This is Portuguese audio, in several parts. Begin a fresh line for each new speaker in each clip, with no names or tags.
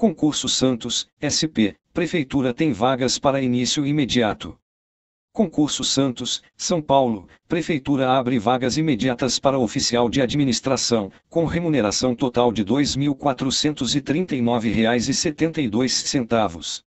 Concurso Santos, SP, Prefeitura tem vagas para início imediato. Concurso Santos, São Paulo, Prefeitura abre vagas imediatas para oficial de administração, com remuneração total de R$ 2.439,72.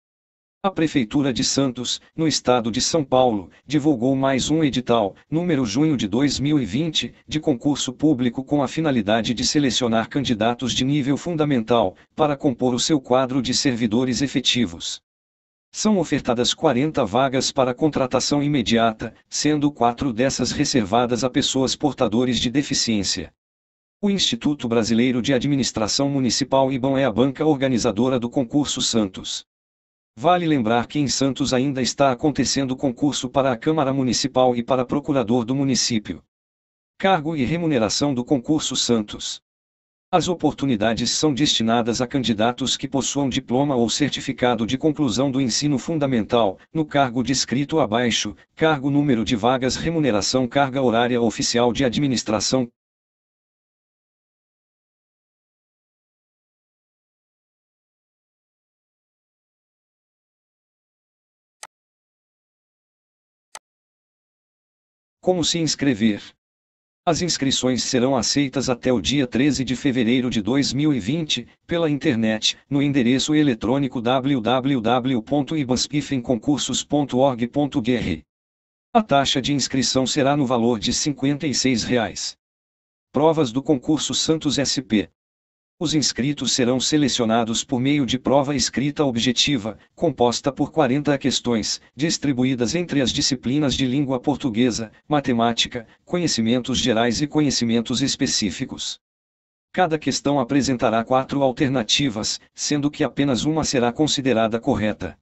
A Prefeitura de Santos, no estado de São Paulo, divulgou mais um edital, número junho de 2020, de concurso público com a finalidade de selecionar candidatos de nível fundamental, para compor o seu quadro de servidores efetivos. São ofertadas 40 vagas para contratação imediata, sendo quatro dessas reservadas a pessoas portadores de deficiência. O Instituto Brasileiro de Administração Municipal IBAN é a banca organizadora do concurso Santos. Vale lembrar que em Santos ainda está acontecendo concurso para a Câmara Municipal e para Procurador do Município. Cargo e remuneração do concurso Santos. As oportunidades são destinadas a candidatos que possuam diploma ou certificado de conclusão do ensino fundamental, no cargo descrito abaixo, cargo número de vagas, remuneração, carga horária oficial de administração, Como se inscrever? As inscrições serão aceitas até o dia 13 de fevereiro de 2020, pela internet, no endereço eletrônico www.ibaspifenconcursos.org.br. A taxa de inscrição será no valor de R$ 56. Reais. Provas do concurso Santos SP. Os inscritos serão selecionados por meio de prova escrita objetiva, composta por 40 questões, distribuídas entre as disciplinas de língua portuguesa, matemática, conhecimentos gerais e conhecimentos específicos. Cada questão apresentará quatro alternativas, sendo que apenas uma será considerada correta.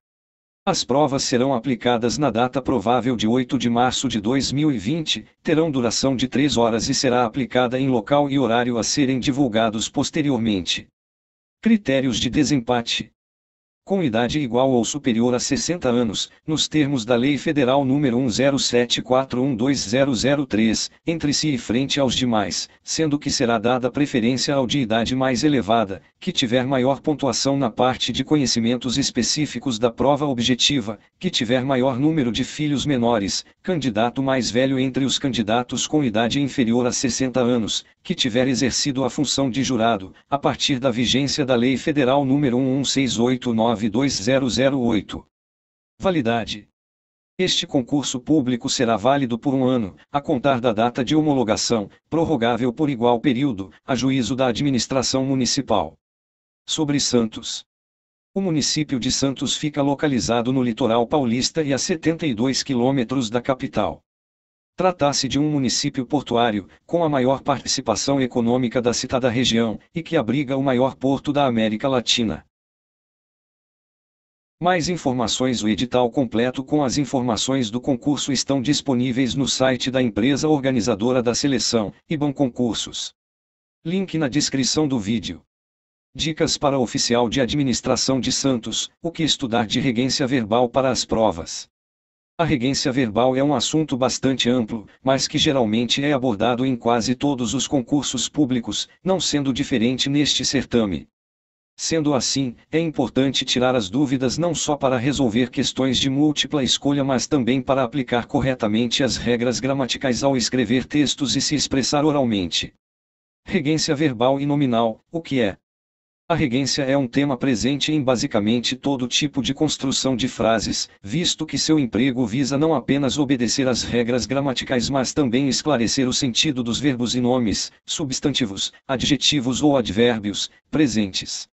As provas serão aplicadas na data provável de 8 de março de 2020, terão duração de 3 horas e será aplicada em local e horário a serem divulgados posteriormente. Critérios de desempate com idade igual ou superior a 60 anos, nos termos da Lei Federal nº 107412003, entre si e frente aos demais, sendo que será dada preferência ao de idade mais elevada, que tiver maior pontuação na parte de conhecimentos específicos da prova objetiva, que tiver maior número de filhos menores, candidato mais velho entre os candidatos com idade inferior a 60 anos, que tiver exercido a função de jurado, a partir da vigência da Lei Federal nº 11689-2008. Validade. Este concurso público será válido por um ano, a contar da data de homologação, prorrogável por igual período, a juízo da administração municipal. Sobre Santos. O município de Santos fica localizado no litoral paulista e a 72 quilômetros da capital. Tratasse de um município portuário, com a maior participação econômica da citada região, e que abriga o maior porto da América Latina. Mais informações O edital completo com as informações do concurso estão disponíveis no site da empresa organizadora da seleção, IBAN Concursos. Link na descrição do vídeo. Dicas para oficial de administração de Santos: o que estudar de regência verbal para as provas. A regência verbal é um assunto bastante amplo, mas que geralmente é abordado em quase todos os concursos públicos, não sendo diferente neste certame. Sendo assim, é importante tirar as dúvidas não só para resolver questões de múltipla escolha, mas também para aplicar corretamente as regras gramaticais ao escrever textos e se expressar oralmente. Regência verbal e nominal, o que é? A regência é um tema presente em basicamente todo tipo de construção de frases, visto que seu emprego visa não apenas obedecer às regras gramaticais, mas também esclarecer o sentido dos verbos e nomes, substantivos, adjetivos ou advérbios presentes.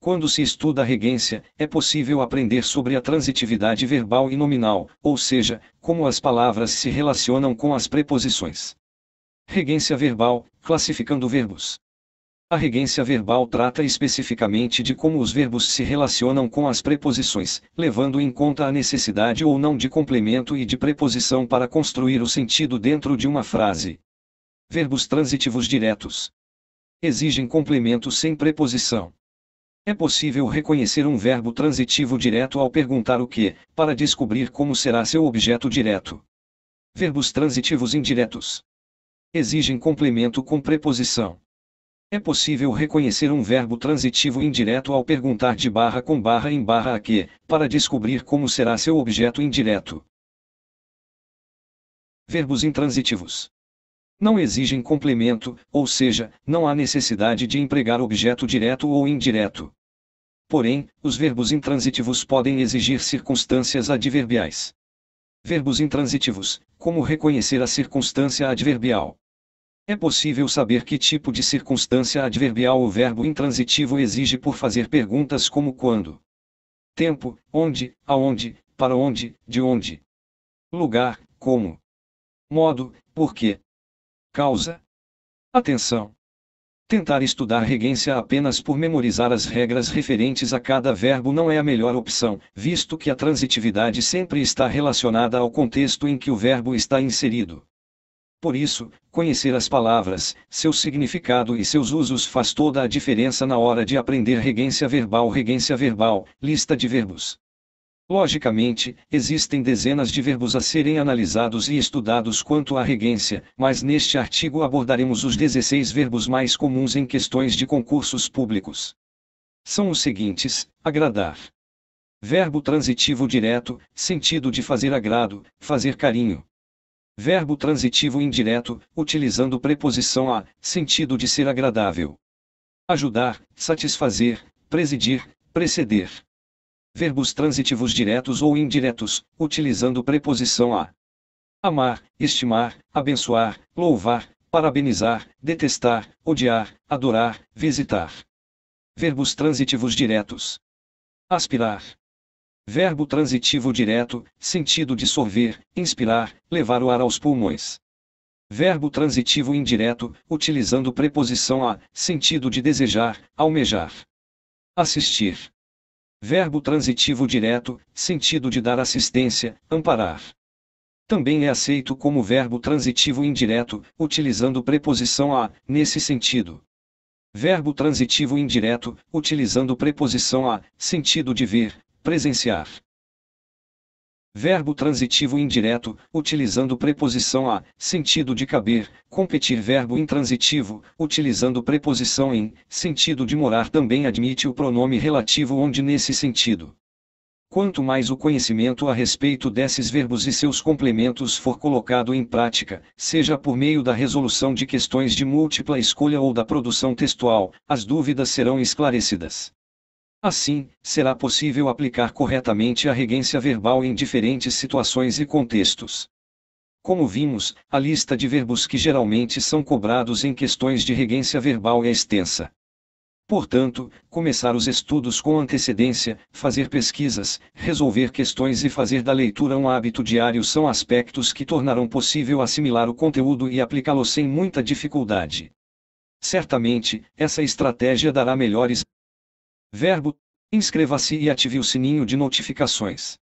Quando se estuda regência, é possível aprender sobre a transitividade verbal e nominal, ou seja, como as palavras se relacionam com as preposições. Regência verbal, classificando verbos. A regência verbal trata especificamente de como os verbos se relacionam com as preposições, levando em conta a necessidade ou não de complemento e de preposição para construir o sentido dentro de uma frase. Verbos transitivos diretos exigem complemento sem preposição. É possível reconhecer um verbo transitivo direto ao perguntar o que, para descobrir como será seu objeto direto. Verbos transitivos indiretos exigem complemento com preposição. É possível reconhecer um verbo transitivo indireto ao perguntar de barra com barra em barra a que, para descobrir como será seu objeto indireto. Verbos intransitivos. Não exigem complemento, ou seja, não há necessidade de empregar objeto direto ou indireto. Porém, os verbos intransitivos podem exigir circunstâncias adverbiais. Verbos intransitivos, como reconhecer a circunstância adverbial. É possível saber que tipo de circunstância adverbial o verbo intransitivo exige por fazer perguntas como quando, tempo, onde, aonde, para onde, de onde, lugar, como, modo, porquê, causa. Atenção! Tentar estudar regência apenas por memorizar as regras referentes a cada verbo não é a melhor opção, visto que a transitividade sempre está relacionada ao contexto em que o verbo está inserido. Por isso, conhecer as palavras, seu significado e seus usos faz toda a diferença na hora de aprender regência verbal. Regência verbal, lista de verbos. Logicamente, existem dezenas de verbos a serem analisados e estudados quanto à regência, mas neste artigo abordaremos os 16 verbos mais comuns em questões de concursos públicos. São os seguintes: agradar. Verbo transitivo direto, sentido de fazer agrado, fazer carinho. Verbo transitivo indireto, utilizando preposição a, sentido de ser agradável. Ajudar, satisfazer, presidir, preceder. Verbos transitivos diretos ou indiretos, utilizando preposição a. Amar, estimar, abençoar, louvar, parabenizar, detestar, odiar, adorar, visitar. Verbos transitivos diretos. Aspirar. Verbo transitivo direto, sentido de sorver, inspirar, levar o ar aos pulmões. Verbo transitivo indireto, utilizando preposição a, sentido de desejar, almejar. Assistir. Verbo transitivo direto, sentido de dar assistência, amparar. Também é aceito como verbo transitivo indireto, utilizando preposição a, nesse sentido. Verbo transitivo indireto, utilizando preposição a, sentido de ver, presenciar. Verbo transitivo indireto, utilizando preposição a, sentido de caber, competir verbo intransitivo, utilizando preposição em, sentido de morar também admite o pronome relativo onde nesse sentido. Quanto mais o conhecimento a respeito desses verbos e seus complementos for colocado em prática, seja por meio da resolução de questões de múltipla escolha ou da produção textual, as dúvidas serão esclarecidas. Assim, será possível aplicar corretamente a regência verbal em diferentes situações e contextos. Como vimos, a lista de verbos que geralmente são cobrados em questões de regência verbal é extensa. Portanto, começar os estudos com antecedência, fazer pesquisas, resolver questões e fazer da leitura um hábito diário são aspectos que tornarão possível assimilar o conteúdo e aplicá-lo sem muita dificuldade. Certamente, essa estratégia dará melhores Verbo: inscreva-se e ative o sininho de notificações.